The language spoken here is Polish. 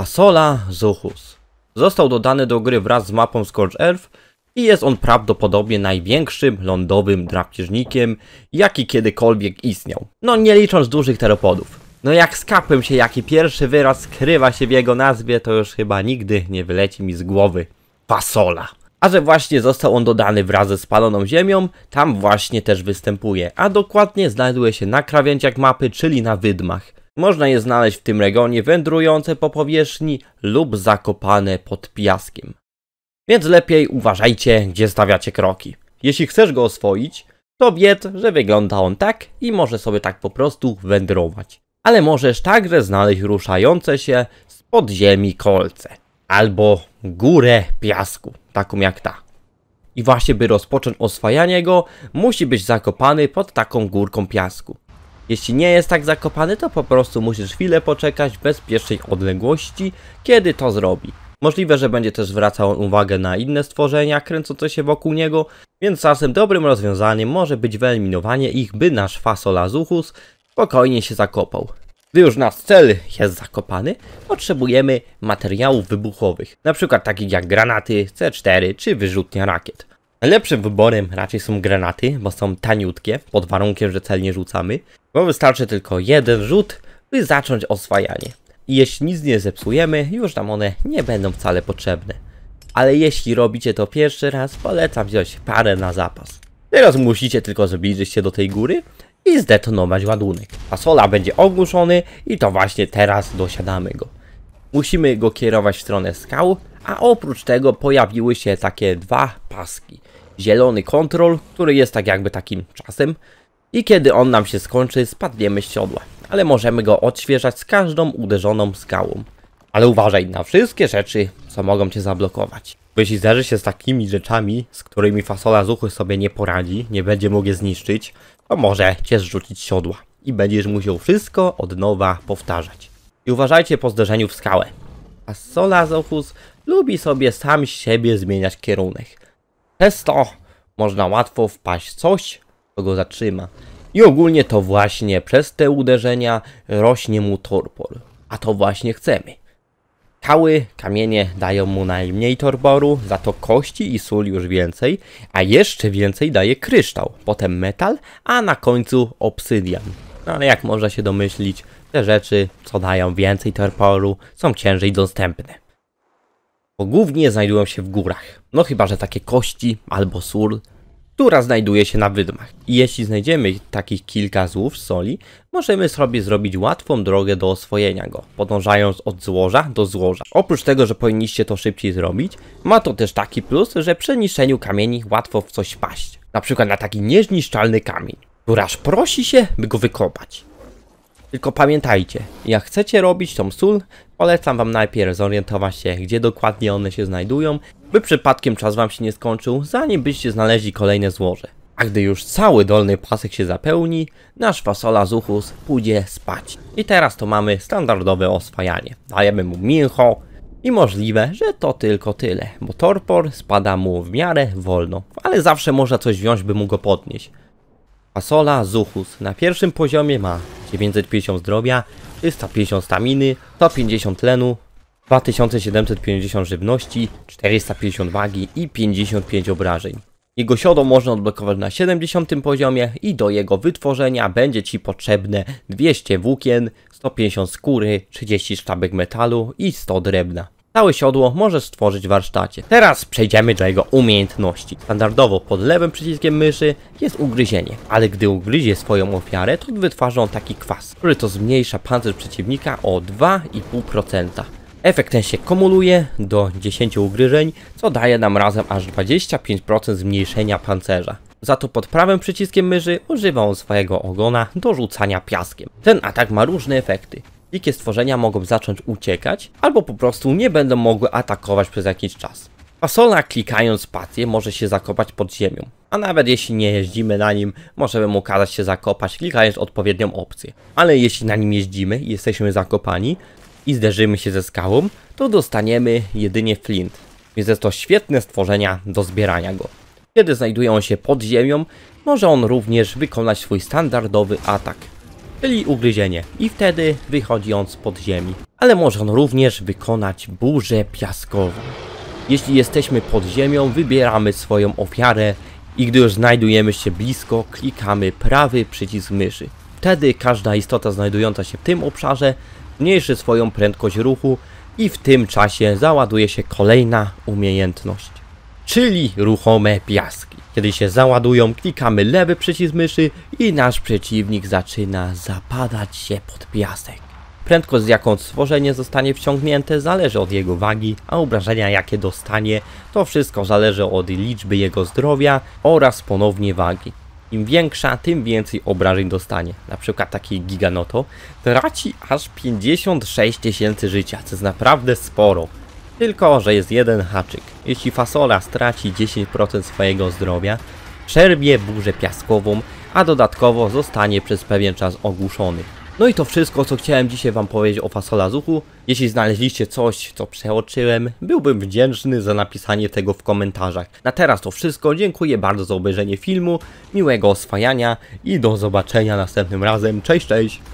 Fasola Zuchus. Został dodany do gry wraz z mapą Scorch Earth i jest on prawdopodobnie największym lądowym drapieżnikiem, jaki kiedykolwiek istniał. No nie licząc dużych teropodów. No jak skapłem się, jaki pierwszy wyraz skrywa się w jego nazwie, to już chyba nigdy nie wyleci mi z głowy. Fasola. A że właśnie został on dodany wraz ze spaloną ziemią, tam właśnie też występuje, a dokładnie znajduje się na krawędziach mapy, czyli na wydmach. Można je znaleźć w tym regionie wędrujące po powierzchni lub zakopane pod piaskiem. Więc lepiej uważajcie, gdzie stawiacie kroki. Jeśli chcesz go oswoić, to wiedz, że wygląda on tak i może sobie tak po prostu wędrować. Ale możesz także znaleźć ruszające się z podziemi kolce. Albo górę piasku, taką jak ta. I właśnie by rozpocząć oswajanie go, musi być zakopany pod taką górką piasku. Jeśli nie jest tak zakopany, to po prostu musisz chwilę poczekać w bezpiecznej odległości, kiedy to zrobi. Możliwe, że będzie też zwracał on uwagę na inne stworzenia kręcące się wokół niego, więc czasem dobrym rozwiązaniem może być wyeliminowanie ich, by nasz Fasolazuchus spokojnie się zakopał. Gdy już nasz cel jest zakopany, potrzebujemy materiałów wybuchowych, np. takich jak granaty, C4 czy wyrzutnia rakiet. Najlepszym wyborem raczej są granaty, bo są taniutkie, pod warunkiem, że celnie rzucamy, bo wystarczy tylko jeden rzut, by zacząć oswajanie. I jeśli nic nie zepsujemy, już nam one nie będą wcale potrzebne. Ale jeśli robicie to pierwszy raz, polecam wziąć parę na zapas. Teraz musicie tylko zbliżyć się do tej góry i zdetonować ładunek. Fasola będzie ogłuszony i to właśnie teraz dosiadamy go. Musimy go kierować w stronę skał, a oprócz tego pojawiły się takie dwa paski. Zielony kontrol, który jest tak jakby takim czasem i kiedy on nam się skończy spadniemy z siodła, ale możemy go odświeżać z każdą uderzoną skałą. Ale uważaj na wszystkie rzeczy, co mogą cię zablokować. Jeśli zderzy się z takimi rzeczami, z którymi fasola zuchy sobie nie poradzi, nie będzie mógł je zniszczyć, to może cię zrzucić siodła i będziesz musiał wszystko od nowa powtarzać. I uważajcie po zderzeniu w skałę. Fasola zuchus lubi sobie sam siebie zmieniać kierunek. Przez to można łatwo wpaść w coś, co go zatrzyma. I ogólnie to właśnie przez te uderzenia rośnie mu torpor. A to właśnie chcemy. Kały, kamienie dają mu najmniej torboru, za to kości i sól już więcej, a jeszcze więcej daje kryształ, potem metal, a na końcu obsydian. No ale jak można się domyślić, te rzeczy, co dają więcej torporu, są ciężej dostępne bo głównie znajdują się w górach. No chyba, że takie kości albo sól, która znajduje się na wydmach. I jeśli znajdziemy takich kilka złów soli, możemy sobie zrobić łatwą drogę do oswojenia go, podążając od złoża do złoża. Oprócz tego, że powinniście to szybciej zrobić, ma to też taki plus, że przy niszczeniu kamieni łatwo w coś paść. Na przykład na taki niezniszczalny kamień, który aż prosi się, by go wykopać. Tylko pamiętajcie, jak chcecie robić tą sól, polecam wam najpierw zorientować się, gdzie dokładnie one się znajdują, by przypadkiem czas wam się nie skończył, zanim byście znaleźli kolejne złoże. A gdy już cały dolny pasek się zapełni, nasz fasola zuchus pójdzie spać. I teraz to mamy standardowe oswajanie. Dajemy mu mięcho i możliwe, że to tylko tyle, bo torpor spada mu w miarę wolno, ale zawsze można coś wziąć, by mu go podnieść. Fasola zuchus na pierwszym poziomie ma 950 zdrowia, 350 staminy, 150 tlenu, 2750 żywności, 450 wagi i 55 obrażeń. Jego siodło można odblokować na 70 poziomie i do jego wytworzenia będzie Ci potrzebne 200 włókien, 150 skóry, 30 sztabek metalu i 100 drewna. Całe siodło może stworzyć w warsztacie. Teraz przejdziemy do jego umiejętności. Standardowo pod lewym przyciskiem myszy jest ugryzienie, ale gdy ugryzie swoją ofiarę, to wytwarza on taki kwas, który to zmniejsza pancerz przeciwnika o 2,5%. Efekt ten się kumuluje do 10 ugryżeń, co daje nam razem aż 25% zmniejszenia pancerza. Za to pod prawym przyciskiem myszy używa on swojego ogona do rzucania piaskiem. Ten atak ma różne efekty. Dzikie stworzenia mogą zacząć uciekać, albo po prostu nie będą mogły atakować przez jakiś czas. Fasola klikając spację może się zakopać pod ziemią, a nawet jeśli nie jeździmy na nim, możemy mu kazać się zakopać klikając odpowiednią opcję. Ale jeśli na nim jeździmy i jesteśmy zakopani i zderzymy się ze skałą, to dostaniemy jedynie flint, więc jest to świetne stworzenia do zbierania go. Kiedy znajdują się pod ziemią, może on również wykonać swój standardowy atak czyli ugryzienie i wtedy wychodzi on spod ziemi. Ale może on również wykonać burzę piaskową. Jeśli jesteśmy pod ziemią, wybieramy swoją ofiarę i gdy już znajdujemy się blisko, klikamy prawy przycisk myszy. Wtedy każda istota znajdująca się w tym obszarze zmniejszy swoją prędkość ruchu i w tym czasie załaduje się kolejna umiejętność czyli ruchome piaski. Kiedy się załadują, klikamy lewy przycisk myszy i nasz przeciwnik zaczyna zapadać się pod piasek. Prędkość, z jaką stworzenie zostanie wciągnięte, zależy od jego wagi, a obrażenia, jakie dostanie, to wszystko zależy od liczby jego zdrowia oraz ponownie wagi. Im większa, tym więcej obrażeń dostanie. Na przykład taki Giganoto traci aż 56 tysięcy życia, co jest naprawdę sporo. Tylko, że jest jeden haczyk. Jeśli fasola straci 10% swojego zdrowia, przerwie burzę piaskową, a dodatkowo zostanie przez pewien czas ogłuszony. No i to wszystko, co chciałem dzisiaj Wam powiedzieć o fasola zuchu. Jeśli znaleźliście coś, co przeoczyłem, byłbym wdzięczny za napisanie tego w komentarzach. Na teraz to wszystko, dziękuję bardzo za obejrzenie filmu, miłego oswajania i do zobaczenia następnym razem. Cześć, cześć!